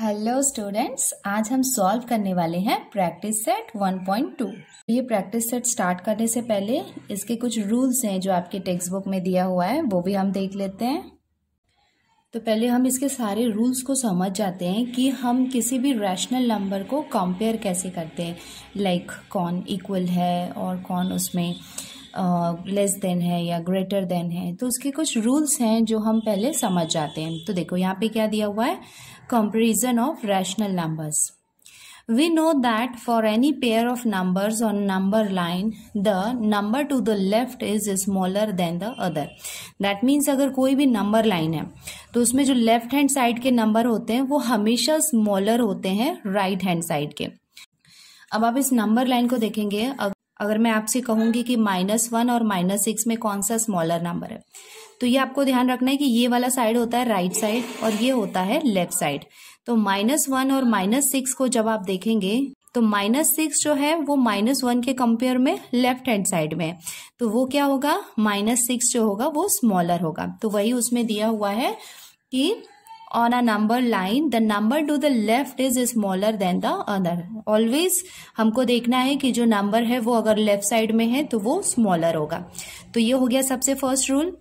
Hello students आज हम solve करने वाले हैं प्रैक्टिस सेट 1.2 ये प्रैक्टिस सेट स्टार्ट करने से पहले इसके कुछ रूल्स हैं जो आपके टेक्स्ट बुक में दिया हुआ है वो भी हम देख लेते हैं तो पहले हम इसके सारे रूल्स को समझ जाते हैं कि हम किसी भी रैशनल नंबर को कंपेयर कैसे करते हैं लाइक like, कौन इक्वल है और कौन उसमें लेस uh, देन है या ग्रेटर देन है तो उसके कुछ रूल्स हैं जो हम पहले समझ जाते हैं तो देखो यहाँ पे क्या दिया हुआ है comparison of rational numbers. We know that for any pair of numbers on number line, the number to the left is smaller than the other. That means agar koi bhi number line hai to usme jo left hand side ke number hote hain wo hamesha smaller hote hain right hand side ke अब आप इस number line को देखेंगे अगर मैं आपसे कहूंगी कि माइनस वन और माइनस सिक्स में कौन सा स्मॉलर नंबर है तो ये आपको ध्यान रखना है कि ये वाला साइड होता है राइट साइड और ये होता है लेफ्ट साइड तो माइनस वन और माइनस सिक्स को जब आप देखेंगे तो माइनस सिक्स जो है वो माइनस वन के कंपेयर में लेफ्ट हैंड साइड में तो वो क्या होगा माइनस सिक्स जो होगा वो स्मॉलर होगा तो वही उसमें दिया हुआ है कि on a number line the number to the left is smaller than the other always हमको देखना है कि जो नंबर है वो अगर लेफ्ट साइड में है तो वो स्मॉलर होगा तो ये हो गया सबसे फर्स्ट रूल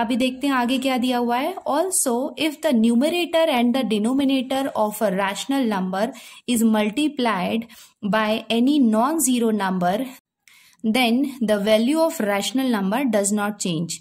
अभी देखते हैं आगे क्या दिया हुआ है also if the numerator and the denominator of a rational number is multiplied by any non zero number then the value of rational number does not change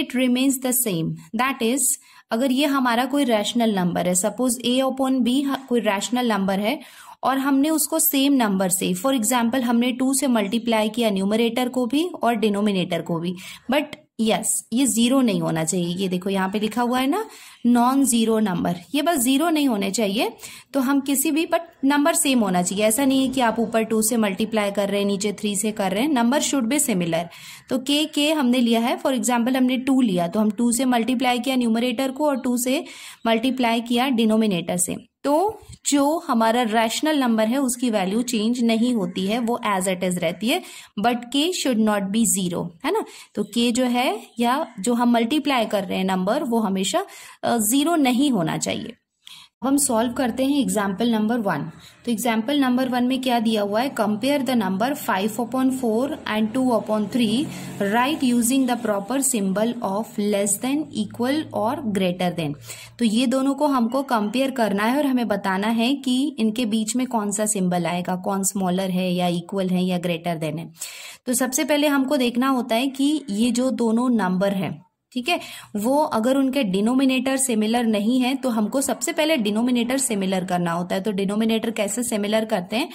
it remains the same that is अगर ये हमारा कोई rational number है suppose A upon B कोई rational number है और हमने उसको सेम नंबर से फॉर एग्जाम्पल हमने टू से मल्टीप्लाई किया न्यूमरेटर को भी और डिनोमिनेटर को भी बट यस yes, ये जीरो नहीं होना चाहिए ये देखो यहाँ पे लिखा हुआ है ना नॉन जीरो नंबर ये बस जीरो नहीं होने चाहिए तो हम किसी भी बट नंबर सेम होना चाहिए ऐसा नहीं है कि आप ऊपर टू से मल्टीप्लाई कर रहे हैं नीचे थ्री से कर रहे हैं नंबर शुड बी सिमिलर तो के के हमने लिया है फॉर एग्जाम्पल हमने टू लिया तो हम टू से मल्टीप्लाई किया न्यूमरेटर को और टू से मल्टीप्लाई किया डिनोमिनेटर से तो जो हमारा रैशनल नंबर है उसकी वैल्यू चेंज नहीं होती है वो एज इट इज रहती है बट के शुड नॉट बी जीरो है ना तो के जो है या जो हम मल्टीप्लाई कर रहे हैं नंबर वो हमेशा जीरो नहीं होना चाहिए हम सॉल्व करते हैं एग्जाम्पल नंबर वन तो एग्जाम्पल नंबर वन में क्या दिया हुआ है compare the number five upon four and two upon three right using the proper symbol of less than equal और ग्रेटर देन तो ये दोनों को हमको कंपेयर करना है और हमें बताना है कि इनके बीच में कौन सा सिंबल आएगा कौन स्मॉलर है या इक्वल है या ग्रेटर देन है तो सबसे पहले हमको देखना होता है कि ये जो दोनों नंबर है ठीक है वो अगर उनके डिनोमिनेटर सिमिलर नहीं है तो हमको सबसे पहले डिनोमिनेटर सिमिलर करना होता है तो डिनोमिनेटर कैसे सिमिलर करते हैं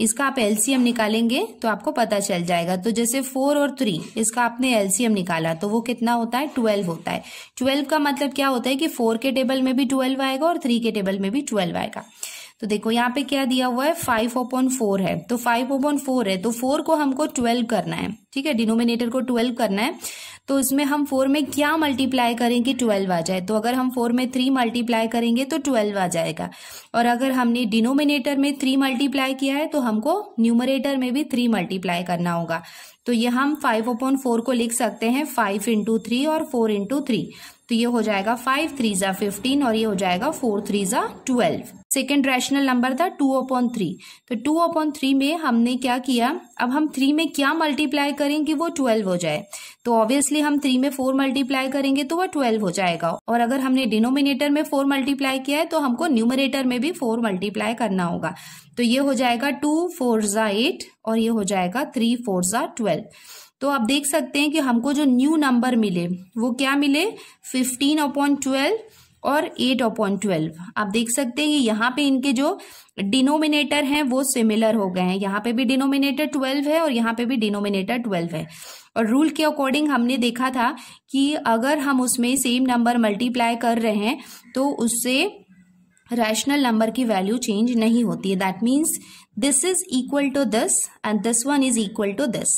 इसका आप एलसीएम निकालेंगे तो आपको पता चल जाएगा तो जैसे फोर और थ्री इसका आपने एलसीएम निकाला तो वो कितना होता है ट्वेल्व होता है ट्वेल्व का मतलब क्या होता है कि फोर के टेबल में भी ट्वेल्व आएगा और थ्री के टेबल में भी ट्वेल्व आएगा तो देखो यहाँ पे क्या दिया हुआ है फाइव ओपन फोर है तो फाइव ओपन फोर है तो फोर को हमको ट्वेल्व करना है ठीक है डिनोमिनेटर को ट्वेल्व करना है तो इसमें हम फोर में क्या मल्टीप्लाई करेंगे ट्वेल्व आ जाए तो अगर हम फोर में थ्री मल्टीप्लाई करेंगे तो ट्वेल्व आ जाएगा और अगर हमने डिनोमिनेटर में थ्री मल्टीप्लाई किया है तो हमको न्यूमरेटर में भी थ्री मल्टीप्लाई करना होगा तो ये हम फाइव अपॉन फोर को लिख सकते हैं फाइव इंटू थ्री और फोर इंटू थ्री तो ये हो जाएगा फाइव थ्री ज़ा फिफ्टीन और ये हो जाएगा फोर थ्री ज़ा ट्वेल्व सेकेंड रैशनल नंबर था टू अपॉन थ्री तो टू अपॉन थ्री में हमने क्या किया अब हम थ्री में क्या मल्टीप्लाई करें कि वो ट्वेल्व हो जाए तो ऑब्वियसली हम थ्री में फोर मल्टीप्लाई करेंगे तो वह ट्वेल्व हो जाएगा और अगर हमने डिनोमिनेटर में फोर मल्टीप्लाई किया है तो हमको न्यूमरेटर में भी फोर मल्टीप्लाई करना होगा तो ये हो जाएगा टू फोर ज़ा एट और ये हो जाएगा थ्री फोर ज़ा ट्वेल्व तो आप देख सकते हैं कि हमको जो न्यू नंबर मिले वो क्या मिले फिफ्टीन अपॉन ट्वेल्व और एट अपॉन ट्वेल्व आप देख सकते हैं कि यहाँ पे इनके जो डिनोमिनेटर हैं वो सिमिलर हो गए हैं यहाँ पे भी डिनोमिनेटर ट्वेल्व है और यहाँ पे भी डिनोमिनेटर ट्वेल्व है और रूल के अकॉर्डिंग हमने देखा था कि अगर हम उसमें सेम नंबर मल्टीप्लाई कर रहे हैं तो उससे रैशनल नंबर की वैल्यू चेंज नहीं होती है that means this is equal to this and this one is equal to this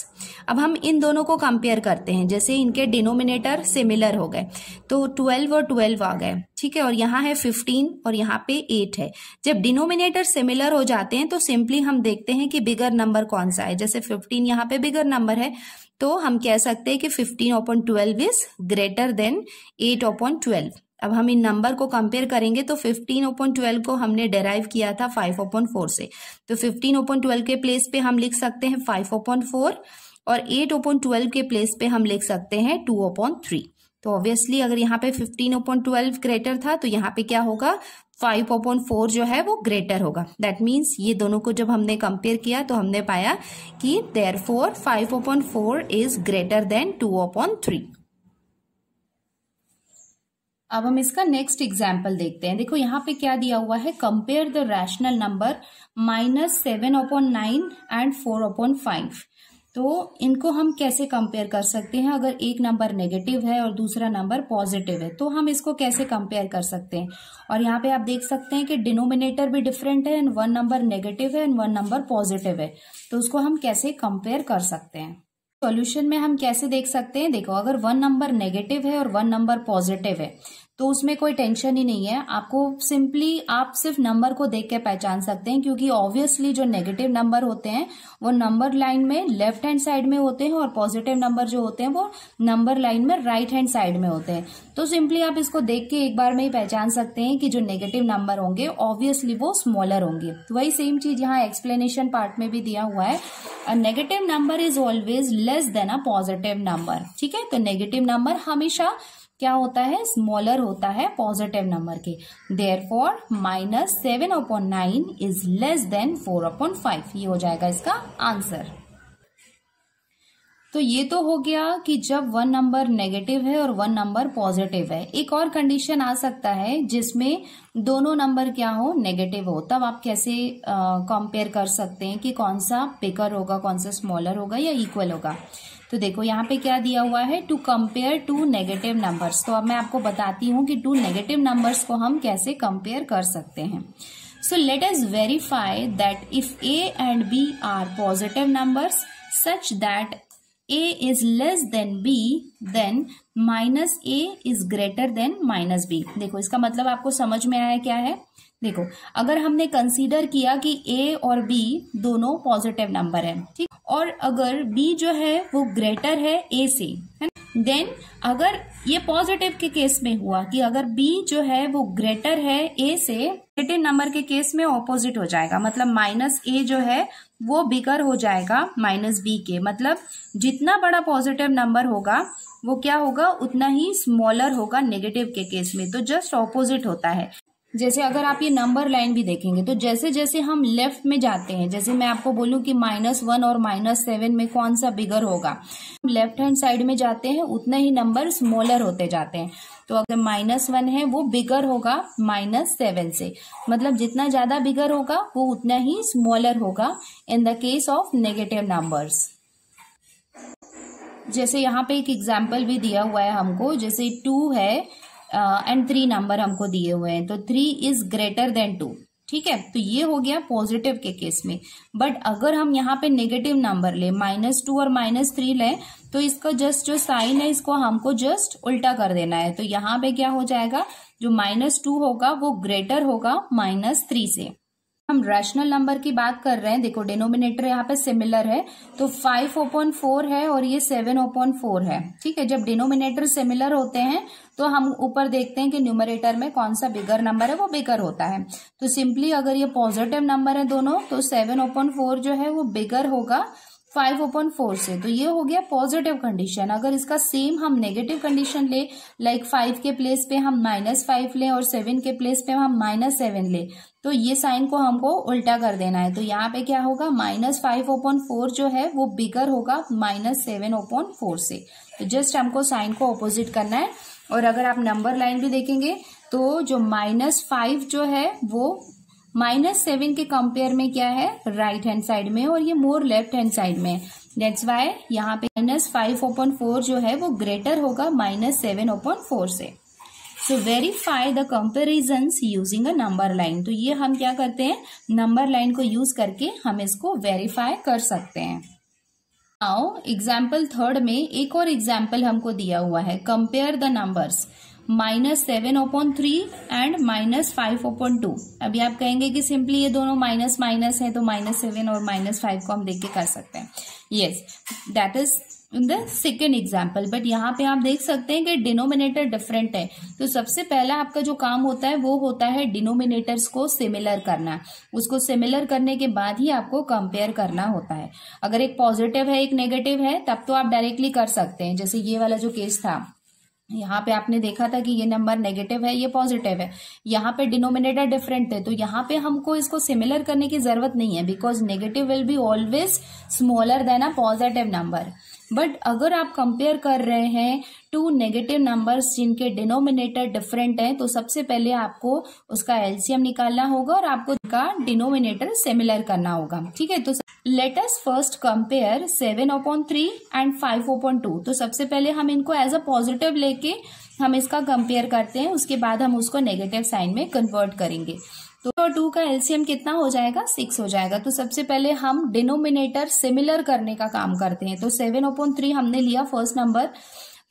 अब हम इन दोनों को कंपेयर करते हैं जैसे इनके डिनोमिनेटर सिमिलर हो गए तो ट्वेल्व और ट्वेल्व आ गए ठीक है और यहाँ है फिफ्टीन और यहाँ पे एट है जब डिनोमिनेटर सिमिलर हो जाते हैं तो सिंपली हम देखते हैं कि बिगर नंबर कौन सा है जैसे फिफ्टीन यहाँ पे बिगर नंबर है तो हम कह सकते हैं कि fifteen upon twelve is greater than eight upon twelve अब हम इन नंबर को कंपेयर करेंगे तो फिफ्टीन ओपन ट्वेल्व को हमने डेराइव किया था फाइव ओपन फोर से तो फिफ्टीन ओपन ट्वेल्व के प्लेस पे हम लिख सकते हैं फाइव ओपन फोर और एट ओपन ट्वेल्व के प्लेस पे हम लिख सकते हैं टू ओपन थ्री तो ऑब्वियसली अगर यहाँ पे फिफ्टीन ओपन ट्वेल्व ग्रेटर था तो यहाँ पे क्या होगा फाइव ओपन फोर जो है वो ग्रेटर होगा दैट मीन्स ये दोनों को जब हमने कंपेयर किया तो हमने पाया कि therefore five upon four is greater than two upon three अब हम इसका नेक्स्ट एग्जाम्पल देखते हैं देखो यहाँ पे क्या दिया हुआ है compare the rational number minus seven upon nine and four upon five तो इनको हम कैसे कंपेयर कर सकते हैं अगर एक नंबर नेगेटिव है और दूसरा नंबर पॉजिटिव है तो हम इसको कैसे कंपेयर कर सकते हैं और यहाँ पे आप देख सकते हैं कि डिनोमिनेटर भी डिफरेंट है एंड वन नंबर नेगेटिव है एंड वन नंबर पॉजिटिव है तो उसको हम कैसे कंपेयर कर सकते हैं सॉल्यूशन में हम कैसे देख सकते हैं देखो अगर वन नंबर नेगेटिव है और वन नंबर पॉजिटिव है तो उसमें कोई टेंशन ही नहीं है आपको सिंपली आप सिर्फ नंबर को देख के पहचान सकते हैं क्योंकि ऑब्वियसली जो नेगेटिव नंबर होते हैं वो नंबर लाइन में लेफ्ट हैंड साइड में होते हैं और पॉजिटिव नंबर जो होते हैं वो नंबर लाइन में राइट हैंड साइड में होते हैं तो सिंपली आप इसको देख के एक बार में ही पहचान सकते हैं कि जो नेगेटिव नंबर होंगे ऑब्वियसली वो स्मॉलर होंगे तो वही सेम चीज यहाँ एक्सप्लेनेशन पार्ट में भी दिया हुआ है a negative number is always less than a positive number ठीक है तो नेगेटिव नंबर हमेशा क्या होता है स्मॉलर होता है पॉजिटिव नंबर के therefore minus seven upon nine is less than four upon five ये हो जाएगा इसका आंसर तो ये तो हो गया कि जब वन नंबर नेगेटिव है और वन नंबर पॉजिटिव है एक और कंडीशन आ सकता है जिसमें दोनों नंबर क्या हो नेगेटिव हो तब आप कैसे कंपेयर कर सकते हैं कि कौन सा पिकर होगा कौन सा स्मॉलर होगा या इक्वल होगा तो देखो यहाँ पे क्या दिया हुआ है to compare two negative numbers तो अब मैं आपको बताती हूँ कि टू नेगेटिव नंबर्स को हम कैसे कंपेयर कर सकते हैं so let's verify that if A and B are positive numbers such that A is less than B then minus A is greater than minus B देखो इसका मतलब आपको समझ में आया क्या है देखो अगर हमने कंसीडर किया कि ए और बी दोनों पॉजिटिव नंबर है ठीक और अगर बी जो है वो ग्रेटर है ए से है ना देन अगर ये पॉजिटिव के केस में हुआ कि अगर बी जो है वो ग्रेटर है ए से नेगेटिव नंबर के केस में ऑपोजिट हो जाएगा मतलब माइनस ए जो है वो बिगर हो जाएगा माइनस बी के मतलब जितना बड़ा पॉजिटिव नंबर होगा वो क्या होगा उतना ही स्मॉलर होगा नेगेटिव के केस में तो जस्ट ऑपोजिट होता है जैसे अगर आप ये नंबर लाइन भी देखेंगे तो जैसे जैसे हम लेफ्ट में जाते हैं जैसे मैं आपको बोलूं कि माइनस वन और माइनस सेवन में कौन सा बिगर होगा लेफ्ट हैंड साइड में जाते हैं उतना ही नंबर स्मॉलर होते जाते हैं तो अगर माइनस वन है वो बिगर होगा माइनस सेवन से मतलब जितना ज्यादा बिगर होगा वो उतना ही स्मॉलर होगा in the case of negative numbers जैसे यहाँ पे एक एग्जाम्पल भी दिया हुआ है हमको जैसे टू है एंड थ्री नंबर हमको दिए हुए हैं तो three is greater than two ठीक है तो ये हो गया पॉजिटिव के केस में बट अगर हम यहाँ पे नेगेटिव नंबर ले माइनस टू और माइनस थ्री ले तो इसका जस्ट जो साइन है इसको हमको जस्ट उल्टा कर देना है तो यहाँ पे क्या हो जाएगा जो माइनस टू होगा वो ग्रेटर होगा माइनस थ्री से हम रैशनल नंबर की बात कर रहे हैं देखो डिनोमिनेटर यहाँ पे सिमिलर है तो फाइव ओपन फोर है और ये सेवन ओपन फोर है ठीक है जब डिनोमिनेटर सिमिलर होते हैं तो हम ऊपर देखते हैं कि न्यूमरेटर में कौन सा बिगर नंबर है वो बिगर होता है तो सिंपली अगर ये पॉजिटिव नंबर है दोनों तो सेवन ओपन फोर जो है वो बिगर होगा फाइव ओपन फोर से तो ये हो गया पॉजिटिव कंडीशन अगर इसका सेम हम नेगेटिव कंडीशन ले लाइक फाइव के प्लेस पे हम माइनस फाइव ले और सेवन के प्लेस पे हम माइनस सेवन ले तो ये साइन को हमको उल्टा कर देना है तो यहाँ पे क्या होगा माइनस फाइव ओपन फोर जो है वो बिगर होगा माइनस सेवन ओपन फोर से तो जस्ट हमको साइन को ऑपोजिट करना है और अगर आप नंबर लाइन भी देखेंगे तो जो माइनस फाइव जो है वो माइनस सेवन के कंपेयर में क्या है राइट हैंड साइड में और ये मोर लेफ्ट हैंड साइड में डेट्स वाई यहाँ पे माइनस फाइव ओपन फोर जो है वो ग्रेटर होगा माइनस सेवन ओपन फोर से so verify the comparison using a number line तो ये हम क्या करते हैं नंबर लाइन को यूज करके हम इसको वेरीफाई कर सकते हैं एग्जाम्पल थर्ड में एक और एग्जाम्पल हमको दिया हुआ है compare the numbers minus seven upon three and minus five upon two अभी आप कहेंगे कि सिंपली ये दोनों माइनस माइनस है तो माइनस सेवन और माइनस फाइव को हम देख के कर सकते हैं yes that is in the second example but यहाँ पे आप देख सकते हैं कि डिनोमिनेटर डिफरेंट है तो सबसे पहला आपका जो काम होता है वो होता है डिनोमिनेटर्स को सिमिलर करना उसको सिमिलर करने के बाद ही आपको कंपेयर करना होता है अगर एक पॉजिटिव है एक नेगेटिव है तब तो आप डायरेक्टली कर सकते हैं जैसे ये वाला जो केस था यहाँ पे आपने देखा था कि ये नंबर नेगेटिव है ये पॉजिटिव है यहाँ पे डिनोमिनेटर डिफरेंट थे तो यहाँ पे हमको इसको सिमिलर करने की जरूरत नहीं है because negative will be always smaller than a positive number but अगर आप कंपेयर कर रहे हैं टू नेगेटिव नंबर्स जिनके डिनोमिनेटर डिफरेंट हैं तो सबसे पहले आपको उसका एल्सियम निकालना होगा और आपको उसका डिनोमिनेटर सिमिलर करना होगा ठीक है तो let us first compare seven upon three and five upon two तो सबसे पहले हम इनको एज अ पॉजिटिव लेके हम इसका कंपेयर करते हैं उसके बाद हम उसको नेगेटिव साइन में कन्वर्ट करेंगे तो टू का एल्सियम कितना हो जाएगा सिक्स हो जाएगा तो सबसे पहले हम डिनोमिनेटर सिमिलर करने का काम करते हैं तो सेवन ओपन थ्री हमने लिया फर्स्ट नंबर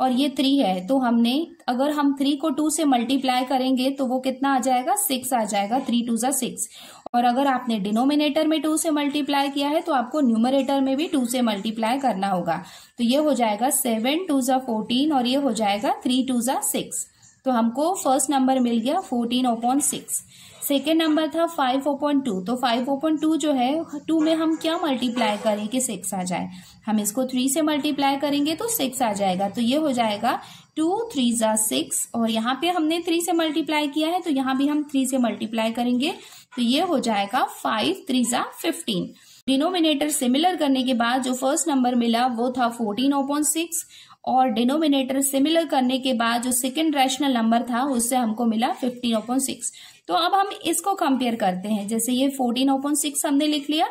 और ये थ्री है तो हमने अगर हम थ्री को टू से मल्टीप्लाई करेंगे तो वो कितना आ जाएगा सिक्स आ जाएगा थ्री टू ज़ा सिक्स और अगर आपने डिनोमिनेटर में टू से मल्टीप्लाई किया है तो आपको न्यूमरेटर में भी टू से मल्टीप्लाई करना होगा तो ये हो जाएगा सेवन टू ज़ा फोर्टीन और ये हो जाएगा थ्री टू ज़ा सिक्स तो हमको फर्स्ट नंबर मिल गया fourteen upon six second number था फाइव ओपन टू तो फाइव ओपन टू जो है टू में हम क्या मल्टीप्लाई करें कि सिक्स आ जाए हम इसको थ्री से मल्टीप्लाई करेंगे तो सिक्स आ जाएगा तो ये हो जाएगा टू थ्री ज़ा सिक्स और यहाँ पे हमने थ्री से मल्टीप्लाई किया है तो यहाँ भी हम थ्री से मल्टीप्लाई करेंगे तो ये हो जाएगा फाइव थ्री ज़ा फिफ्टीन डिनोमिनेटर सिमिलर करने के बाद जो फर्स्ट नंबर मिला वो था फोर्टीन ओपॉन सिक्स और डिनोमिनेटर सिमिलर करने के बाद जो सेकेंड रैशनल नंबर था उससे हमको मिला फिफ्टीन ओपन सिक्स तो अब हम इसको कंपेयर करते हैं जैसे ये फोर्टीन ओपन सिक्स हमने लिख लिया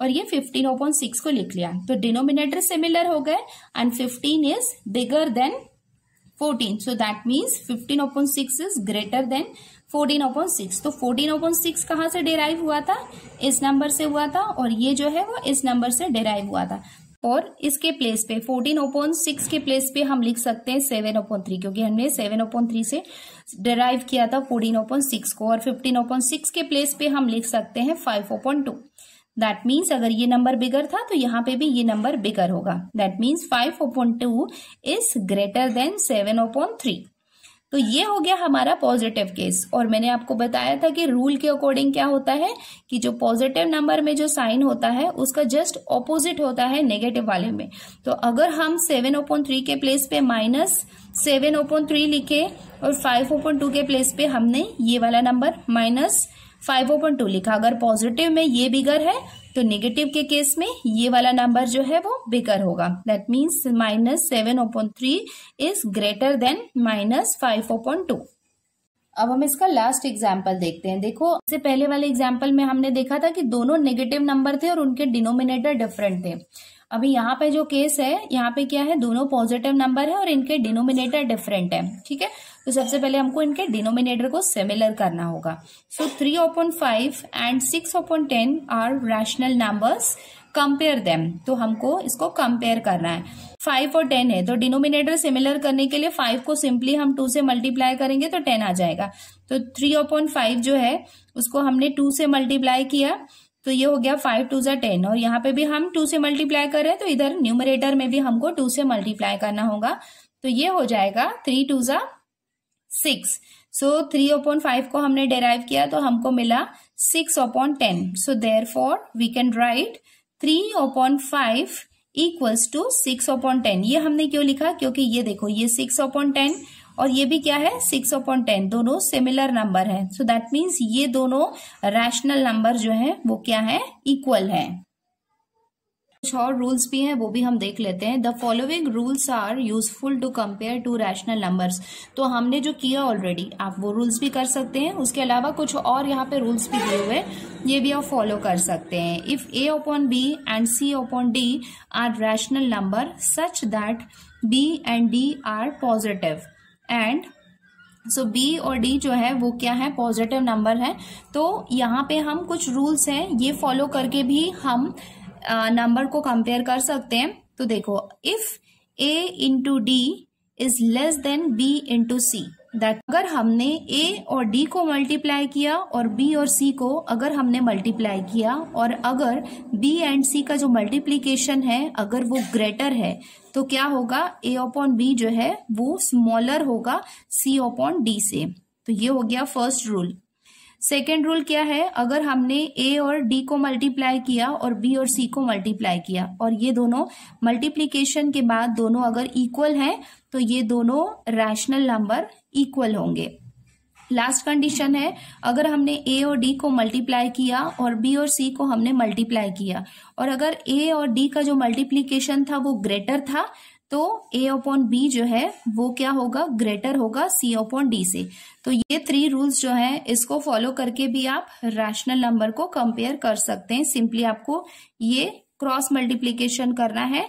और ये फिफ्टीन ओपन सिक्स को लिख लिया तो डिनोमिनेटर सिमिलर हो गए and fifteen is bigger than fourteen so that means fifteen upon six is greater than fourteen upon six तो फोर्टीन ओपन सिक्स कहाँ से डेराइव हुआ था इस नंबर से हुआ था और ये जो है वो इस नंबर से डेराइव हुआ था और इसके प्लेस पे फोर्टीन ओपोन सिक्स के प्लेस पे हम लिख सकते हैं सेवन ओपोन थ्री क्योंकि हमने सेवन ओपोन थ्री से डिराइव किया था फोर्टीन ओपोन सिक्स को और फिफ्टीन ओपोन सिक्स के प्लेस पे हम लिख सकते हैं five upon two that means अगर ये नंबर बिगर था तो यहाँ पे भी ये नंबर बिगर होगा that means five upon two is greater than seven upon three तो ये हो गया हमारा पॉजिटिव केस और मैंने आपको बताया था कि रूल के अकॉर्डिंग क्या होता है कि जो पॉजिटिव नंबर में जो साइन होता है उसका जस्ट ऑपोजिट होता है नेगेटिव वाले में तो अगर हम सेवन ओपन थ्री के प्लेस पे माइनस सेवन ओपन थ्री लिखे और फाइव ओपन टू के प्लेस पे हमने ये वाला number minus five upon two लिखा अगर पॉजिटिव में ये बिगर है तो नेगेटिव के केस में ये वाला नंबर जो है वो बिगर होगा that means minus seven upon three is greater than minus five upon two अब हम इसका लास्ट एग्जाम्पल देखते हैं देखो इससे पहले वाले एग्जाम्पल में हमने देखा था कि दोनों नेगेटिव नंबर थे और उनके डिनोमिनेटर डिफरेंट थे अभी यहाँ पे जो केस है यहाँ पे क्या है दोनों पॉजिटिव नंबर है और इनके डिनोमिनेटर डिफरेंट है ठीक है तो सबसे पहले हमको इनके डिनोमिनेटर को सिमिलर करना होगा so three upon five and six upon ten are rational numbers compare them तो हमको इसको कंपेयर करना है फाइव और टेन है तो डिनोमिनेटर सिमिलर करने के लिए फाइव को सिंपली हम टू से मल्टीप्लाई करेंगे तो टेन आ जाएगा तो थ्री ओपन फाइव जो है उसको हमने टू से मल्टीप्लाई किया तो ये हो गया फाइव टू जै टेन और यहाँ पे भी हम टू से मल्टीप्लाई कर रहे हैं तो इधर न्यूमरेटर में भी हमको टू से मल्टीप्लाई करना होगा तो ये हो जाएगा थ्री टू ज़ा six so three upon five को हमने डेराइव किया तो हमको मिला six upon ten so therefore we can write three upon five equals to six upon ten ये हमने क्यों लिखा क्योंकि ये देखो ये सिक्स अपॉन टेन और ये भी क्या है सिक्स अपॉन टेन दोनों सिमिलर नंबर है सो दैट मीन्स ये दोनों रैशनल नंबर जो है वो क्या है इक्वल है कुछ और रूल्स भी हैं वो भी हम देख लेते हैं the following rules are useful to compare two rational numbers तो हमने जो किया ऑलरेडी आप वो रूल्स भी कर सकते हैं उसके अलावा कुछ और यहाँ पे रूल्स भी दिए हुए ये भी आप फॉलो कर सकते हैं if A upon B and C upon D are rational number such that B and D are positive and so so, B और डी जो है वो क्या है पॉजिटिव नंबर है तो यहाँ पे हम कुछ रूल्स हैं ये फॉलो करके भी हम नंबर को कंपेयर कर सकते हैं तो देखो if A into D is less than B into C that अगर हमने ए और डी को मल्टीप्लाई किया और बी और सी को अगर हमने मल्टीप्लाई किया और अगर बी एंड सी का जो मल्टीप्लीकेशन है अगर वो ग्रेटर है तो क्या होगा ए अपॉन बी जो है वो स्मॉलर होगा सी अपॉन डी से तो ये हो गया फर्स्ट रूल सेकेंड रूल क्या है अगर हमने ए और डी को मल्टीप्लाई किया और बी और सी को मल्टीप्लाई किया और ये दोनों मल्टीप्लीकेशन के बाद दोनों अगर इक्वल हैं तो ये दोनों रैशनल नंबर इक्वल होंगे लास्ट कंडीशन है अगर हमने ए और डी को मल्टीप्लाई किया और बी और सी को हमने मल्टीप्लाई किया और अगर ए और डी का जो मल्टीप्लीकेशन था वो ग्रेटर था तो ए अपॉन बी जो है वो क्या होगा ग्रेटर होगा सी अपॉन डी से तो ये थ्री रूल्स जो है इसको फॉलो करके भी आप रैशनल नंबर को कंपेयर कर सकते हैं सिंपली आपको ये क्रॉस मल्टीप्लीकेशन करना है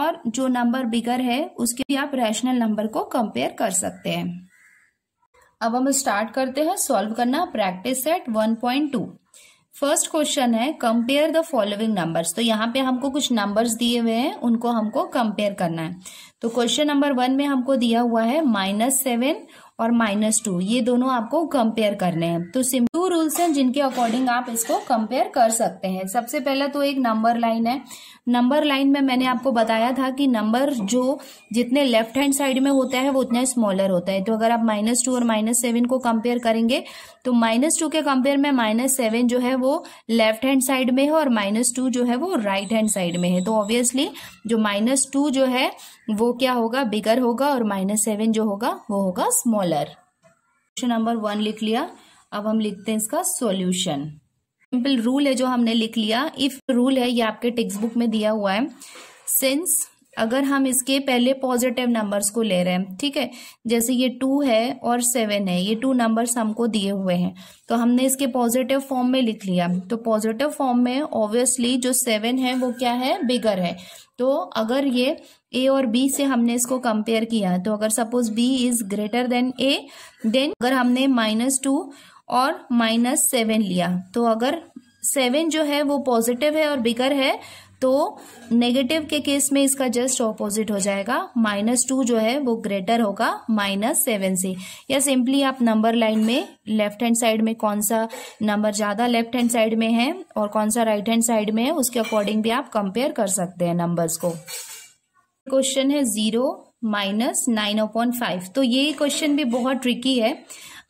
और जो नंबर बिगर है उसके भी आप रैशनल नंबर को कंपेयर कर सकते हैं अब हम स्टार्ट करते हैं सॉल्व करना प्रैक्टिस सेट 1.2 फर्स्ट क्वेश्चन है कंपेयर द फॉलोइंग नंबर्स तो यहाँ पे हमको कुछ नंबर्स दिए हुए हैं उनको हमको कंपेयर करना है तो क्वेश्चन नंबर वन में हमको दिया हुआ है माइनस सेवन और माइनस टू ये दोनों आपको कंपेयर करने हैं तो सिम टू रूल्स हैं जिनके अकॉर्डिंग आप इसको कंपेयर कर सकते हैं सबसे पहला तो एक नंबर लाइन है नंबर लाइन में मैंने आपको बताया था कि नंबर जो जितने लेफ्ट हैंड साइड में होता है वो उतना स्मॉलर होता है तो अगर आप माइनस टू और माइनस सेवन को कंपेयर करेंगे तो माइनस टू के कंपेयर में माइनस सेवन जो है वो लेफ्ट हैंड साइड में है और माइनस टू जो है वो राइट हैंड साइड में है तो ऑब्वियसली जो माइनस टू जो है वो क्या होगा बिगर होगा और माइनस सेवन जो होगा वो होगा smaller question number one लिख लिया अब हम लिखते हैं इसका सॉल्यूशन सिंपल रूल है जो हमने लिख लिया इफ रूल है ये आपके टेक्स्ट बुक में दिया हुआ है सिंस अगर हम इसके पहले पॉजिटिव नंबर्स को ले रहे हैं ठीक है जैसे ये टू है और सेवन है ये टू नंबर्स हमको दिए हुए हैं तो हमने इसके पॉजिटिव फॉर्म में लिख लिया तो पॉजिटिव फॉर्म में ऑब्वियसली जो सेवन है वो क्या है बिगर है तो अगर ये ए और बी से हमने इसको कंपेयर किया तो अगर suppose B is greater than A then अगर हमने माइनस टू और माइनस सेवन लिया तो अगर सेवन जो है वो पॉजिटिव है और बिगर है तो नेगेटिव के केस में इसका जस्ट ऑपोजिट हो जाएगा माइनस टू जो है वो ग्रेटर होगा माइनस सेवन से या सिंपली आप नंबर लाइन में लेफ्ट हैंड साइड में कौन सा नंबर ज़्यादा लेफ्ट हैंड साइड में है और कौन सा राइट हैंड साइड में है उसके अकॉर्डिंग भी आप कंपेयर कर सकते हैं नंबर्स को क्वेश्चन है zero minus nine point five तो ये क्वेश्चन भी बहुत ट्रिकी है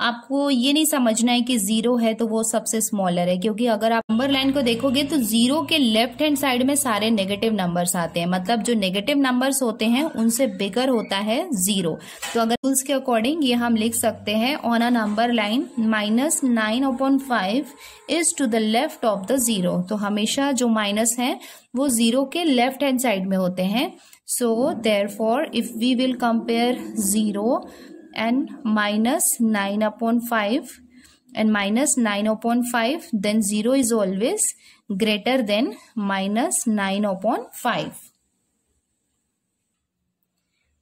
आपको ये नहीं समझना है कि जीरो है तो वो सबसे स्मॉलर है क्योंकि अगर आप नंबर लाइन को देखोगे तो जीरो के लेफ्ट हैंड साइड में सारे नेगेटिव नंबर्स आते हैं मतलब जो नेगेटिव नंबर्स होते हैं उनसे बिगर होता है जीरो तो अगर रूल्स के अकॉर्डिंग ये हम लिख सकते हैं on a number line minus nine upon five is to the left of the zero तो हमेशा जो माइनस है वो जीरो के लेफ्ट हैंड साइड में होते हैं so therefore if we will compare 0 and minus 9 upon 5 and minus 9 upon 5 then 0 is always greater than minus 9 upon 5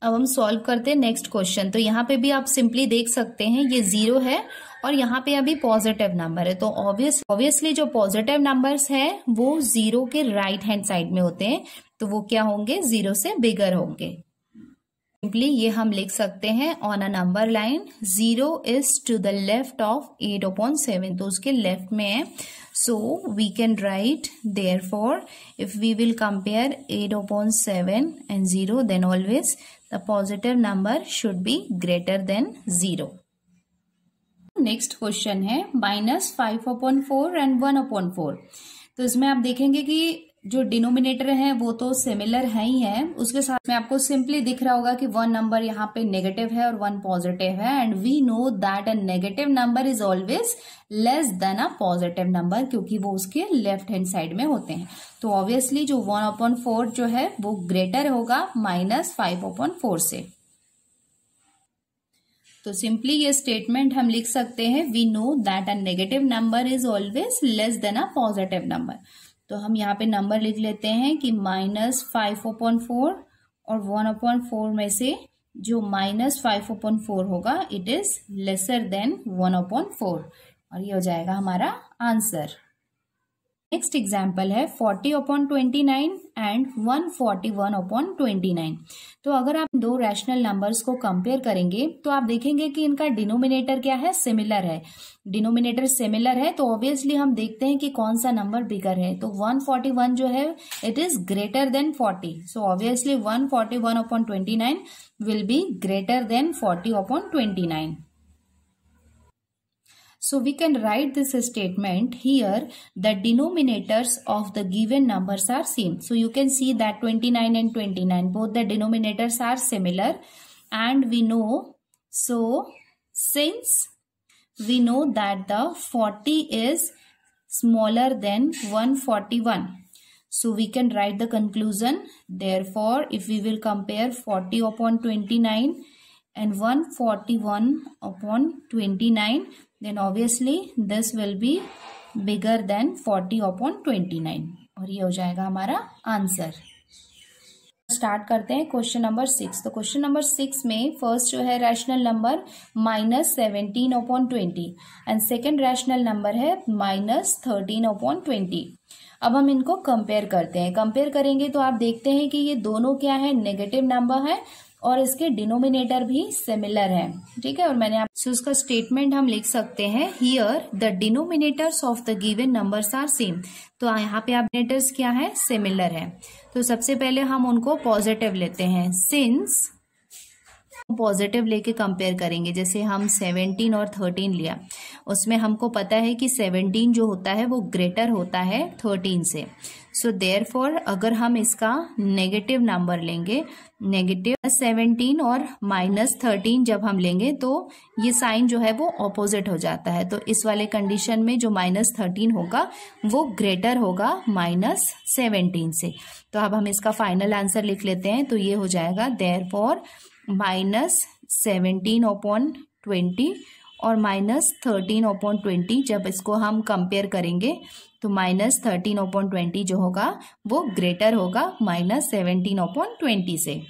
अब हम सॉल्व करते हैं नेक्स्ट क्वेश्चन तो यहाँ पे भी आप सिंपली देख सकते हैं ये जीरो है और यहाँ पे अभी पॉजिटिव नंबर है तो ऑब्वियस ऑब्वियसली जो पॉजिटिव नंबर्स है वो जीरो के राइट हैंड साइड में होते हैं तो वो क्या होंगे जीरो से बिगर होंगे सिंपली ये हम लिख सकते हैं on a number line zero is to the left of eight upon seven तो उसके लेफ्ट में है so we can write therefore if we will compare eight upon seven and zero then always the positive number should be greater than zero next question है minus five upon four and one upon four तो इसमें आप देखेंगे कि जो denominator है वो तो सिमिलर है ही है उसके साथ में आपको सिंपली दिख रहा होगा कि वन नंबर यहाँ पे नेगेटिव है और वन पॉजिटिव है and we know that a negative number is always less than a positive number क्योंकि वो उसके लेफ्ट हैंड साइड में होते हैं तो ऑब्वियसली जो वन अपॉन फोर जो है वो ग्रेटर होगा माइनस फाइव अपॉन फोर से तो सिंपली ये स्टेटमेंट हम लिख सकते हैं we know that a negative number is always less than a positive number तो हम यहाँ पे नंबर लिख लेते हैं कि माइनस फाइव अपॉन फोर और वन अपॉन फोर में से जो माइनस फाइव अपॉन फोर होगा it is lesser than one upon four और ये हो जाएगा हमारा आंसर नेक्स्ट एग्जाम्पल है forty upon twenty nine and one forty one upon twenty nine तो अगर आप दो रैशनल नंबर्स को कंपेयर करेंगे तो आप देखेंगे कि इनका डिनोमिनेटर क्या है सिमिलर है डिनोमिनेटर सिमिलर है तो ऑब्वियसली हम देखते हैं कि कौन सा नंबर बिगर है तो वन फोर्टी वन जो है it is greater than forty so obviously one forty one upon twenty nine will be greater than forty upon twenty nine So we can write this statement here the denominators of the given numbers are same. So you can see that 29 and 29 both the denominators are similar and we know so since we know that the 40 is smaller than 141. So we can write the conclusion. Therefore, if we will compare 40 upon 29 and 141 upon 29, then obviously this will be bigger than 40 upon 29 और ये हो जाएगा हमारा answer start करते हैं question number six तो question number six में first जो है rational number minus seventeen upon twenty and second rational number है माइनस थर्टीन अपॉन ट्वेंटी अब हम इनको कंपेयर करते हैं कंपेयर करेंगे तो आप देखते हैं कि ये दोनों क्या है नेगेटिव नंबर है और इसके डिनोमिनेटर भी सिमिलर है ठीक है और मैंने आप सो इसका स्टेटमेंट हम लिख सकते हैं here the denominators of the given numbers are same तो यहाँ पे आप नेटर्स क्या है सिमिलर है तो सबसे पहले हम उनको पॉजिटिव लेते हैं सिंस पॉजिटिव लेके कंपेयर करेंगे जैसे हम 17 और 13 लिया उसमें हमको पता है कि 17 जो होता है वो ग्रेटर होता है 13 से सो देयर फॉर अगर हम इसका नेगेटिव नंबर लेंगे नेगेटिव 17 और माइनस थर्टीन जब हम लेंगे तो ये साइन जो है वो ऑपोजिट हो जाता है तो इस वाले कंडीशन में जो माइनस थर्टीन होगा वो ग्रेटर होगा माइनस सेवनटीन से तो अब हम इसका फाइनल आंसर लिख लेते हैं तो ये हो जाएगा therefore minus seventeen upon twenty और माइनस थर्टीन अपॉन ट्वेंटी जब इसको हम कंपेयर करेंगे तो माइनस थर्टीन अपॉन ट्वेंटी जो होगा वो ग्रेटर होगा माइनस सेवेंटीन अपॉन ट्वेंटी से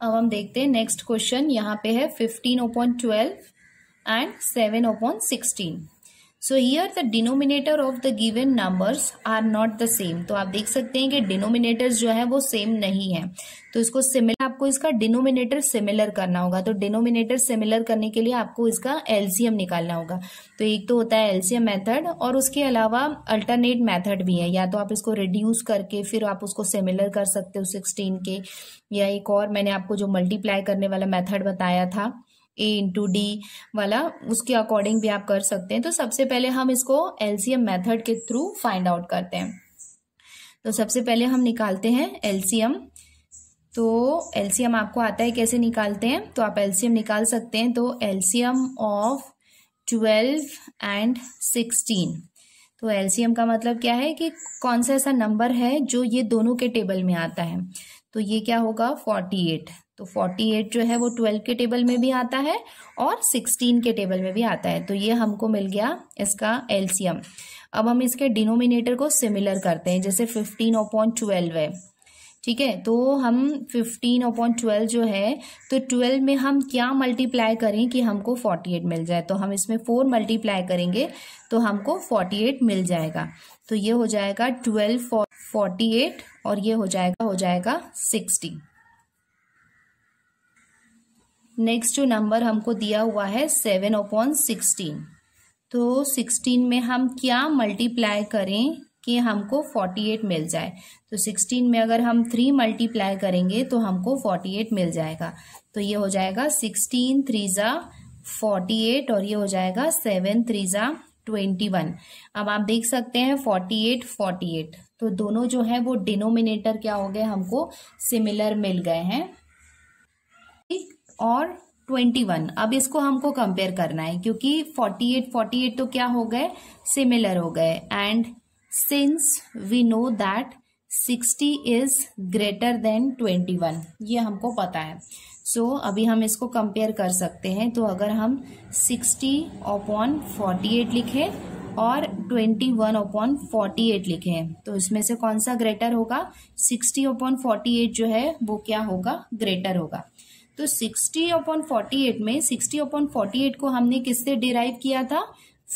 अब हम देखते हैं नेक्स्ट क्वेश्चन यहाँ पे है fifteen upon twelve and seven upon sixteen so here the denominator of the given numbers are not the same तो आप देख सकते हैं कि डिनोमिनेटर्स जो है वो सेम नहीं है तो इसको सिमिलर आपको इसका डिनोमिनेटर सिमिलर करना होगा तो डिनोमिनेटर सिमिलर करने के लिए आपको इसका एलसीएम निकालना होगा तो एक तो होता है एलसीएम मेथड और उसके अलावा अल्टरनेट मेथड भी है या तो आप इसको रिड्यूस करके फिर आप उसको सिमिलर कर सकते हो सिक्सटीन के या एक और मैंने आपको जो मल्टीप्लाई करने वाला मैथड बताया था ए इंटू डी वाला उसके अकॉर्डिंग भी आप कर सकते हैं तो सबसे पहले हम इसको एलसीएम मेथड के थ्रू फाइंड आउट करते हैं तो सबसे पहले हम निकालते हैं एलसीएम तो एलसीएम आपको आता है कैसे निकालते हैं तो आप एलसीएम निकाल सकते हैं तो LCM of twelve and sixteen तो एलसीएम का मतलब क्या है कि कौन सा ऐसा नंबर है जो ये दोनों के टेबल में आता है तो ये क्या होगा फोर्टी एट तो 48 जो है वो 12 के टेबल में भी आता है और 16 के टेबल में भी आता है तो ये हमको मिल गया इसका एल्सियम अब हम इसके डिनोमिनेटर को सिमिलर करते हैं जैसे 15 अपॉन ट्वेल्व है ठीक है तो हम 15 अपॉन ट्वेल्व जो है तो ट्वेल्व में हम क्या मल्टीप्लाई करें कि हमको 48 मिल जाए तो हम इसमें फोर मल्टीप्लाई करेंगे तो हमको 48 मिल जाएगा तो ये हो जाएगा ट्वेल्व फोर्टी एट और ये हो जाएगा हो जाएगा सिक्सटी नेक्स्ट जो नंबर हमको दिया हुआ है सेवन अपॉन सिक्सटीन तो सिक्सटीन में हम क्या मल्टीप्लाई करें कि हमको फोर्टी एट मिल जाए तो सिक्सटीन में अगर हम थ्री मल्टीप्लाई करेंगे तो हमको फोर्टी एट मिल जाएगा तो ये हो जाएगा सिक्सटीन थ्री ज़ा फोर्टी एट और ये हो जाएगा सेवन थ्री ज़ा ट्वेंटी वन अब आप देख सकते हैं फोर्टी एट फोर्टी एट तो दोनों जो है वो डिनोमिनेटर क्या हो गए हमको सिमिलर मिल गए हैं और 21 अब इसको हमको कंपेयर करना है क्योंकि 48 48 तो क्या हो गए सिमिलर हो गए and since we know that 60 is greater than 21 ये हमको पता है सो so, अभी हम इसको कंपेयर कर सकते हैं तो अगर हम 60 अपॉन 48 लिखें और 21 वन अपॉन फोर्टी लिखें तो इसमें से कौन सा ग्रेटर होगा 60 अपॉन 48 जो है वो क्या होगा ग्रेटर होगा तो 60 अपॉन फोर्टी में 60 अपॉन फोर्टी को हमने किससे डिराइव किया था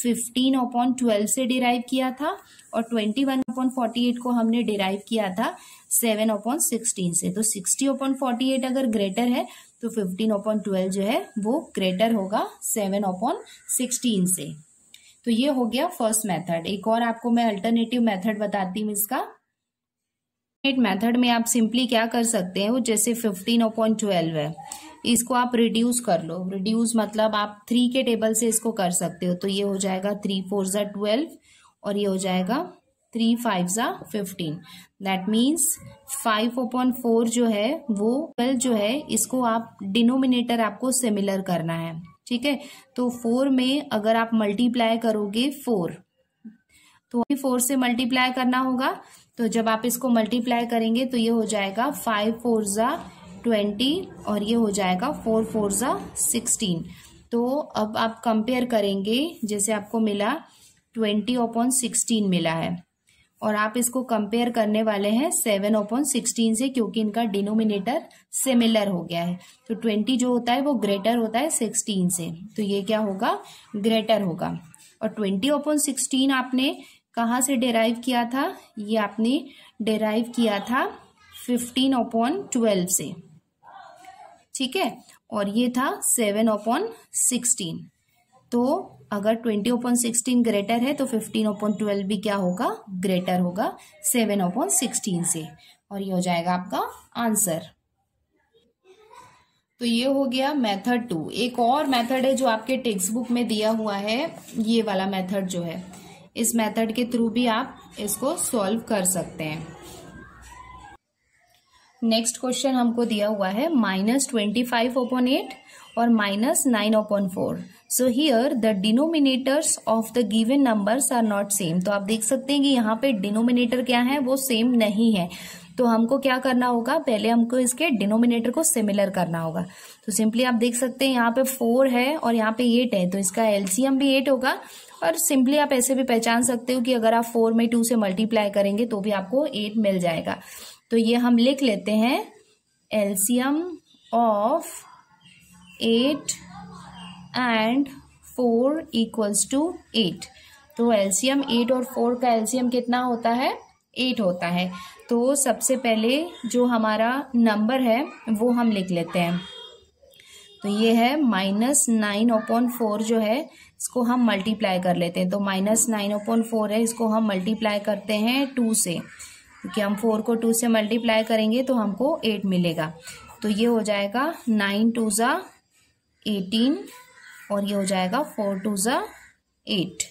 15 अपॉन ट्वेल्व से डिराइव किया था और 21 वन अपॉन फोर्टी को हमने डिराइव किया था 7 अपॉन सिक्सटीन से तो 60 अपॉन फोर्टी अगर ग्रेटर है तो 15 अपॉन ट्वेल्व जो है वो ग्रेटर होगा 7 अपॉन सिक्सटीन से तो ये हो गया फर्स्ट मेथड एक और आपको मैं अल्टरनेटिव मेथड बताती हूँ इसका मेथड में आप सिंपली क्या कर सकते वो जैसे फिफ्टीन अपॉइंट ट्वेल्व है इसको आप रिड्यूस कर लो रिड्यूस मतलब आप थ्री के टेबल से इसको कर सकते हो तो ये हो जाएगा थ्री फोर ज़ा ट्वेल्व और ये हो जाएगा थ्री फाइव ज़ा fifteen that means five upon four जो है वो ट्वेल्व जो है इसको आप डिनोमिनेटर आपको सिमिलर करना है ठीक है तो फोर में अगर आप मल्टीप्लाई करोगे फोर तो फोर से मल्टीप्लाई करना होगा तो जब आप इसको मल्टीप्लाई करेंगे तो ये हो जाएगा फाइव फोर ज़ा ट्वेंटी और ये हो जाएगा फोर फोर ज़ा सिक्सटीन तो अब आप कंपेयर करेंगे जैसे आपको मिला ट्वेंटी अपॉन सिक्सटीन मिला है और आप इसको कंपेयर करने वाले हैं सेवन अपॉन सिक्सटीन से क्योंकि इनका डिनोमिनेटर सिमिलर हो गया है तो ट्वेंटी जो होता है वो ग्रेटर होता है सिक्सटीन से तो ये क्या होगा ग्रेटर होगा और ट्वेंटी अपॉन सिक्सटीन आपने कहाँ से डेराइव किया था ये आपने डेराइव किया था फिफ्टीन अपॉन ट्वेल्व से ठीक है और ये था सेवन अपॉन सिक्सटीन तो अगर ट्वेंटी अपॉन सिक्सटीन ग्रेटर है तो फिफ्टीन अपॉन ट्वेल्व भी क्या होगा ग्रेटर होगा सेवन अपॉन सिक्सटीन से और ये हो जाएगा आपका आंसर तो ये हो गया मेथड टू एक और मेथड है जो आपके टेक्स्ट बुक में दिया हुआ है ये वाला मेथड जो है इस मेथड के थ्रू भी आप इसको सॉल्व कर सकते हैं नेक्स्ट क्वेश्चन हमको दिया हुआ है minus twenty five upon eight और minus nine upon four so here the denominators of the given numbers are not same तो आप देख सकते हैं कि यहाँ पे डिनोमिनेटर क्या है वो सेम नहीं है तो हमको क्या करना होगा पहले हमको इसके डिनोमिनेटर को सिमिलर करना होगा तो सिंपली आप देख सकते हैं यहाँ पे फोर है और यहाँ पे एट है तो इसका एलसीएम भी एट होगा और सिंपली आप ऐसे भी पहचान सकते हो कि अगर आप फोर में टू से मल्टीप्लाई करेंगे तो भी आपको एट मिल जाएगा तो ये हम लिख लेते हैं LCM of eight and four equals to eight तो एल्सियम एट और फोर का एल्सियम कितना होता है एट होता है तो सबसे पहले जो हमारा नंबर है वो हम लिख लेते हैं तो ये है माइनस नाइन अपॉन फोर जो है इसको हम मल्टीप्लाई कर लेते हैं तो माइनस नाइन अपॉन फोर है इसको हम मल्टीप्लाई करते हैं टू से क्योंकि हम फोर को टू से मल्टीप्लाई करेंगे तो हमको एट मिलेगा तो ये हो जाएगा नाइन टू ज़ा एटीन और ये हो जाएगा फोर टू ज़ा एट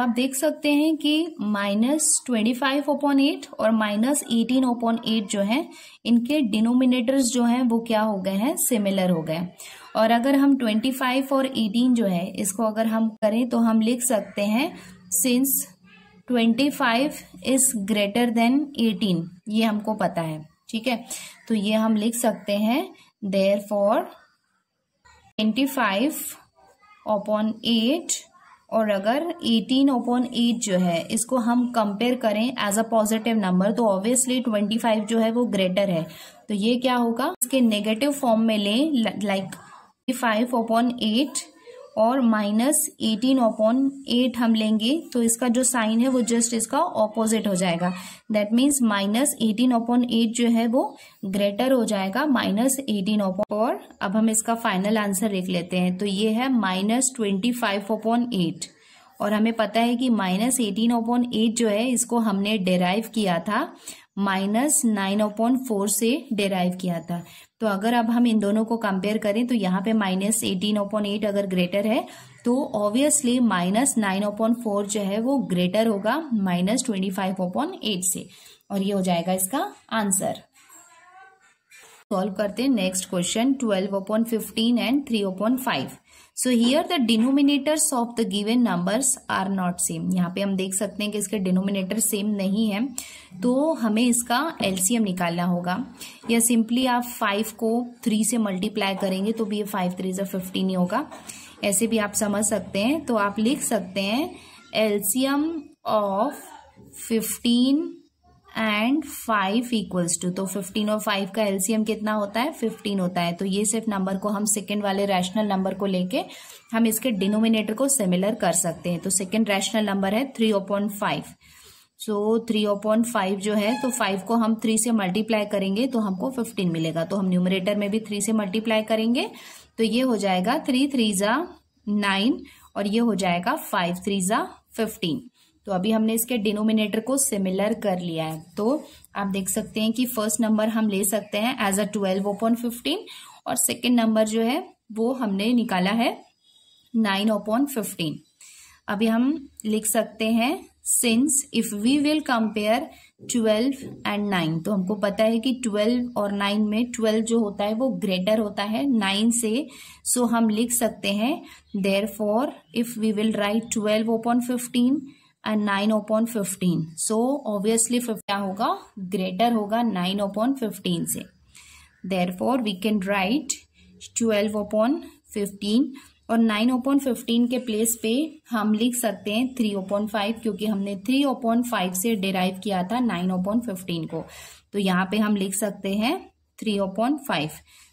आप देख सकते हैं कि minus twenty five upon eight और माइनस एटीन ओपॉन एट जो है इनके डिनोमिनेटर्स जो हैं वो क्या हो गए हैं सिमिलर हो गए और अगर हम 25 और 18 जो है इसको अगर हम करें तो हम लिख सकते हैं सिंस 25 इज ग्रेटर देन 18 ये हमको पता है ठीक है तो ये हम लिख सकते हैं therefore twenty five upon eight और अगर एटीन अपॉन एट जो है इसको हम कंपेयर करें एज अ पॉजिटिव नंबर तो ऑब्वियसली ट्वेंटी फाइव जो है वो ग्रेटर है तो ये क्या होगा इसके नेगेटिव फॉर्म में लें लाइक फाइव अपॉन एट और माइनस एटीन अपॉन एट हम लेंगे तो इसका जो साइन है वो जस्ट इसका ऑपोजिट हो जाएगा that means minus eighteen upon eight जो है वो ग्रेटर हो जाएगा माइनस एटीन अपॉन और अब हम इसका फाइनल आंसर देख लेते हैं तो ये है minus twenty five upon eight और हमें पता है कि माइनस एटीन अपॉन एट जो है इसको हमने डेराइव किया था माइनस नाइन अपॉन फोर से डेराइव किया था तो अगर अब हम इन दोनों को कंपेयर करें तो यहाँ पे माइनस एटीन अपॉन एट अगर ग्रेटर है तो obviously minus nine upon four जो है वो ग्रेटर होगा minus twenty five upon eight से और ये हो जाएगा इसका आंसर सॉल्व करते हैं next question twelve upon fifteen and three upon five so here the denominators of the given numbers are not same यहाँ पे हम देख सकते हैं कि इसके डिनोमिनेटर सेम नहीं है तो हमें इसका एलसीएम निकालना होगा या सिंपली आप फाइव को थ्री से मल्टीप्लाई करेंगे तो भी ये फाइव थ्री से फिफ्टीन ही होगा ऐसे भी आप समझ सकते हैं तो आप लिख सकते हैं LCM of fifteen and five equals to तो फिफ्टीन और फाइव का एलसीएम कितना होता है फिफ्टीन होता है तो ये सिर्फ नंबर को हम सेकेंड वाले रैशनल नंबर को लेके हम इसके डिनोमिनेटर को सिमिलर कर सकते हैं तो सेकेंड रैशनल नंबर है three point five so three point five जो है तो फाइव को हम थ्री से मल्टीप्लाई करेंगे तो हमको फिफ्टीन मिलेगा तो हम न्यूमिनेटर में भी थ्री से मल्टीप्लाई करेंगे तो ये हो जाएगा थ्री थ्री ज़ा नाइन और ये हो जाएगा फाइव थ्री ज़ा फिफ्टीन तो अभी हमने इसके डिनोमिनेटर को सिमिलर कर लिया है तो आप देख सकते हैं कि फर्स्ट नंबर हम ले सकते हैं as a twelve upon fifteen और सेकेंड नंबर जो है वो हमने निकाला है नाइन अपॉन फिफ्टीन अभी हम लिख सकते हैं since if we will compare twelve and nine तो हमको पता है कि ट्वेल्व और नाइन में ट्वेल्व जो होता है वो ग्रेटर होता है नाइन से सो so हम लिख सकते हैं therefore if we will write twelve upon fifteen and nine upon fifteen so obviously क्या होगा ग्रेटर होगा नाइन अपॉन फिफ्टीन से therefore we can write twelve upon fifteen और नाइन अपॉन फिफ्टीन के प्लेस पे हम लिख सकते हैं थ्री अपॉन फाइव क्योंकि हमने थ्री अपॉन फाइव से डिराइव किया था नाइन अपॉन फिफ्टीन को तो यहाँ पे हम लिख सकते हैं थ्री अपॉन फाइव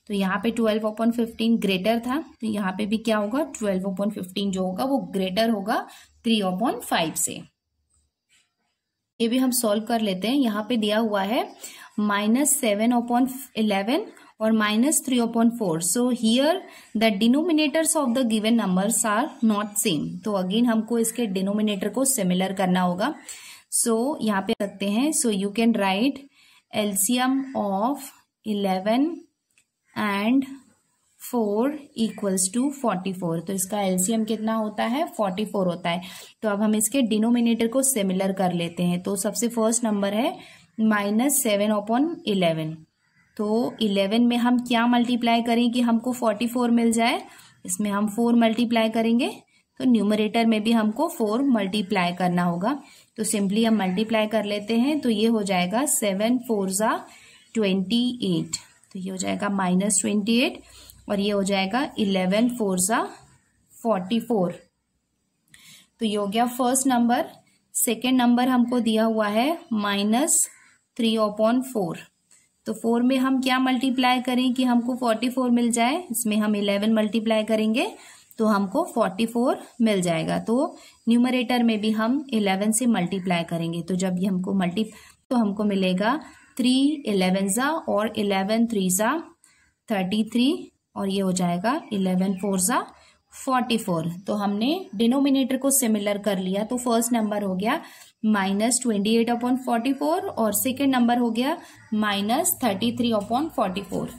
तो यहाँ पे ट्वेल्व अपॉन फिफ्टीन ग्रेटर था तो यहाँ पे भी क्या होगा ट्वेल्व अपॉन फिफ्टीन जो होगा वो ग्रेटर होगा थ्री अपॉन फाइव से ये भी हम सॉल्व कर लेते हैं यहां पे दिया हुआ है माइनस सेवन अपॉन इलेवन और minus three upon four so here the denominators of the given numbers are not same तो अगेन हमको इसके डिनोमिनेटर को सिमिलर करना होगा सो so, यहाँ पे रखते हैं so you can write LCM of eleven and four equals to forty four तो इसका एलसीएम कितना होता है फोर्टी फोर होता है तो अब हम इसके डिनोमिनेटर को सिमिलर कर लेते हैं तो सबसे फर्स्ट नंबर है माइनस सेवन अपॉन इलेवन तो इलेवन में हम क्या मल्टीप्लाई करें कि हमको फोर्टी फोर मिल जाए इसमें हम फोर मल्टीप्लाई करेंगे तो न्यूमरेटर में भी हमको फोर मल्टीप्लाई करना होगा तो सिंपली हम मल्टीप्लाई कर लेते हैं तो ये हो जाएगा सेवन फोर ज़ा ट्वेंटी एट तो ये हो जाएगा माइनस ट्वेंटी एट और ये हो जाएगा इलेवन फोर सा फोर्टी फोर तो ये हो गया फर्स्ट नंबर सेकेंड नंबर हमको दिया हुआ है माइनस थ्री अपॉन फोर तो फोर में हम क्या मल्टीप्लाई करें कि हमको फोर्टी फोर मिल जाए इसमें हम इलेवन मल्टीप्लाई करेंगे तो हमको फोर्टी फोर मिल जाएगा तो न्यूमरेटर में भी हम इलेवन से मल्टीप्लाई करेंगे तो जब ये हमको मल्टी तो हमको मिलेगा थ्री इलेवन ज़ा और इलेवन थ्री ज़ा थर्टी थ्री और ये हो जाएगा इलेवन फोर ज़ा फोर्टी फोर तो हमने डिनोमिनेटर को सिमिलर कर लिया तो फर्स्ट नंबर हो गया minus twenty eight upon forty four और सेकेंड नंबर हो गया minus thirty three upon forty four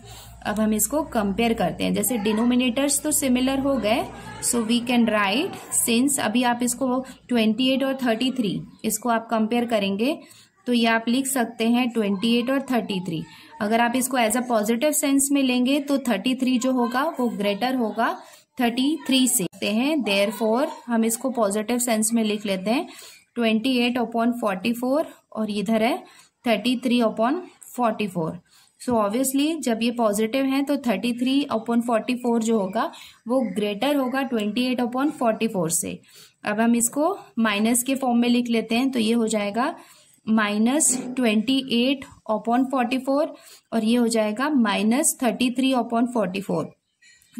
अब हम इसको कंपेयर करते हैं जैसे डिनोमिनेटर्स तो सिमिलर हो गए so we can write since अभी आप इसको ट्वेंटी एट और थर्टी थ्री इसको आप कंपेयर करेंगे तो ये आप लिख सकते हैं ट्वेंटी एट और थर्टी थ्री अगर आप इसको एज अ पॉजिटिव सेंस में लेंगे तो थर्टी थ्री जो होगा वो ग्रेटर होगा थर्टी थ्री से लेते हैं देयर फोर हम इसको पॉजिटिव सेंस में लिख लेते हैं twenty eight upon forty four और इधर है thirty three upon forty four so obviously जब ये पॉजिटिव हैं तो thirty three upon forty four जो होगा वो ग्रेटर होगा twenty eight upon forty four से अब हम इसको माइनस के फॉर्म में लिख लेते हैं तो ये हो जाएगा minus twenty eight upon forty four और ये हो जाएगा minus thirty three upon forty four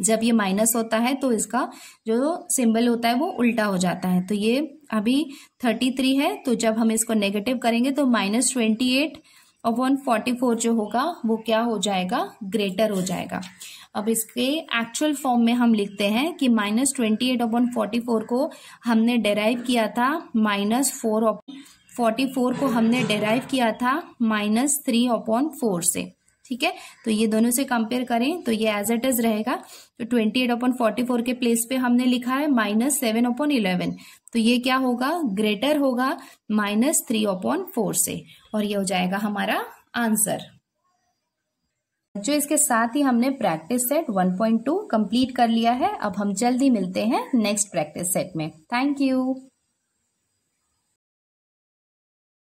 जब ये माइनस होता है तो इसका जो सिंबल होता है वो उल्टा हो जाता है तो ये अभी थर्टी थ्री है तो जब हम इसको नेगेटिव करेंगे तो minus twenty eight upon forty four जो होगा वो क्या हो जाएगा ग्रेटर हो जाएगा अब इसके एक्चुअल फॉर्म में हम लिखते हैं कि minus twenty eight upon forty four को हमने डेराइव किया था माइनस फोर फोर्टी फोर को हमने डेराइव किया था माइनस थ्री अपॉन फोर से ठीक है तो ये दोनों से कंपेयर करें तो ये एज इट इज रहेगा तो twenty eight upon forty four के प्लेस पे हमने लिखा है माइनस सेवन अपॉन इलेवन तो ये क्या होगा ग्रेटर होगा माइनस थ्री अपॉन फोर से और ये हो जाएगा हमारा आंसर जो इसके साथ ही हमने प्रैक्टिस सेट 1.2 कंप्लीट कर लिया है अब हम जल्दी मिलते हैं नेक्स्ट प्रैक्टिस सेट में थैंक यू